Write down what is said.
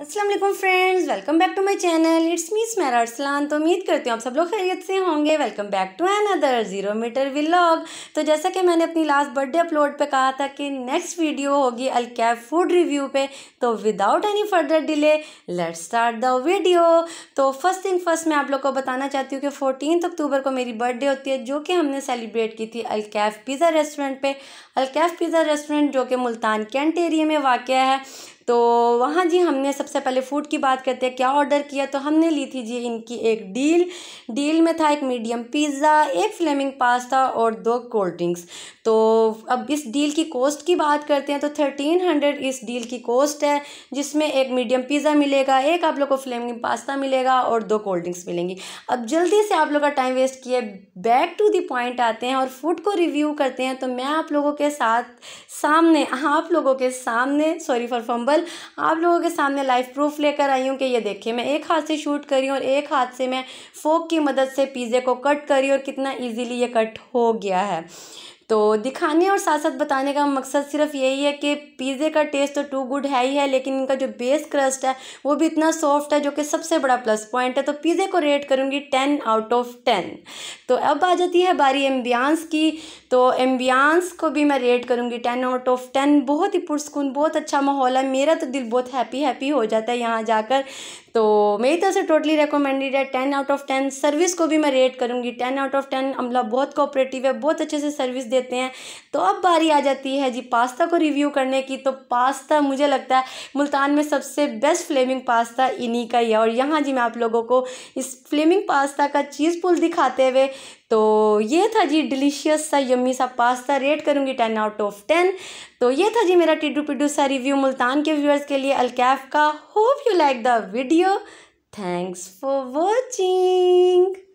Aslam friends welcome back to my channel it's मीस मेरा अरसलान तो उम्मीद करती हूँ आप सब लोग खैरियत से होंगे welcome back to another zero meter vlog तो जैसा कि मैंने अपनी लास्ट बर्थडे अपलोड पे कहा था कि नेक्स्ट वीडियो होगी कैब फूड रिव्यू पे तो without any further delay let start the video तो फर्स्ट थिंग फर्स्ट मैं आप लोग को बताना चाहती हूँ कि फोर्टीन अक्टूबर को मेरी बर्थडे होती है जो कि हमने सेलिब्रेट की थी कैफ पिज़्ज़ा रेस्टोरेंट पर कैफ पिज़्ज़ा रेस्टोरेंट जो कि मुल्तान कैंट एरिए में वाक़ है तो वहाँ जी हमने सबसे पहले फूड की बात करते हैं क्या ऑर्डर किया तो हमने ली थी जी इनकी एक डील डील में था एक मीडियम पिज़्ज़ा एक फ्लेमिंग पास्ता और दो कोल्ड ड्रिंक्स तो अब इस डील की कॉस्ट की बात करते हैं तो थर्टीन हंड्रेड इस डील की कॉस्ट है जिसमें एक मीडियम पिज़्ज़ा मिलेगा एक आप लोग को फ्लेमिंग पास्ता मिलेगा और दो कोल्ड ड्रिंक्स मिलेंगी अब जल्दी से आप लोग का टाइम वेस्ट किए बैक टू दी पॉइंट आते हैं और फूड को रिव्यू करते हैं तो मैं आप लोगों के साथ सामने हाँ, आप लोगों के सामने सॉरी फॉर फम्बल आप लोगों के सामने लाइफ प्रूफ लेकर आई हूँ कि ये देखिए मैं एक हाथ से शूट करी और एक हाथ से मैं फोक की मदद से पिज़्ज़े को कट करी और कितना ईजीली ये कट हो गया है तो दिखाने और साथ साथ बताने का मकसद सिर्फ यही है कि पिज़्ज़े का टेस्ट तो टू गुड है ही है लेकिन इनका जो बेस क्रस्ट है वो भी इतना सॉफ्ट है जो कि सबसे बड़ा प्लस पॉइंट है तो पिज़्ज़े को रेट करूँगी टेन आउट ऑफ टेन तो अब आ जाती है बारी एम्बियांस की तो एम्बियांस को भी मैं रेट करूँगी टेन आउट ऑफ टेन बहुत ही पुरस्कून बहुत अच्छा माहौल है मेरा तो दिल बहुत हैप्पी हैप्पी हो जाता है यहाँ जाकर तो मेरी तरफ से टोटली रिकमेंडेड है ten out of ten service को भी मैं रेट करूँगी टेन आउट ऑफ टेन अमला बहुत कोऑपरेटिव है बहुत अच्छे से सर्विस दे देते हैं तो अब बारी आ जाती है जी पास्ता को रिव्यू करने की तो पास्ता मुझे लगता है मुल्तान में सबसे बेस्ट फ्लेमिंग पास्ता इन्हीं का ही है और यहाँ जी मैं आप लोगों को इस फ्लेमिंग पास्ता का चीज़ पुल दिखाते हुए तो ये था जी डिलीशियस सा यम्मी सा पास्ता रेट करूँगी टेन आउट ऑफ टेन तो ये था जी मेरा टिडू पिडू सा रिव्यू मुल्तान के व्यूअर्स के लिए अलकैफ़ का hope you like the video thanks for watching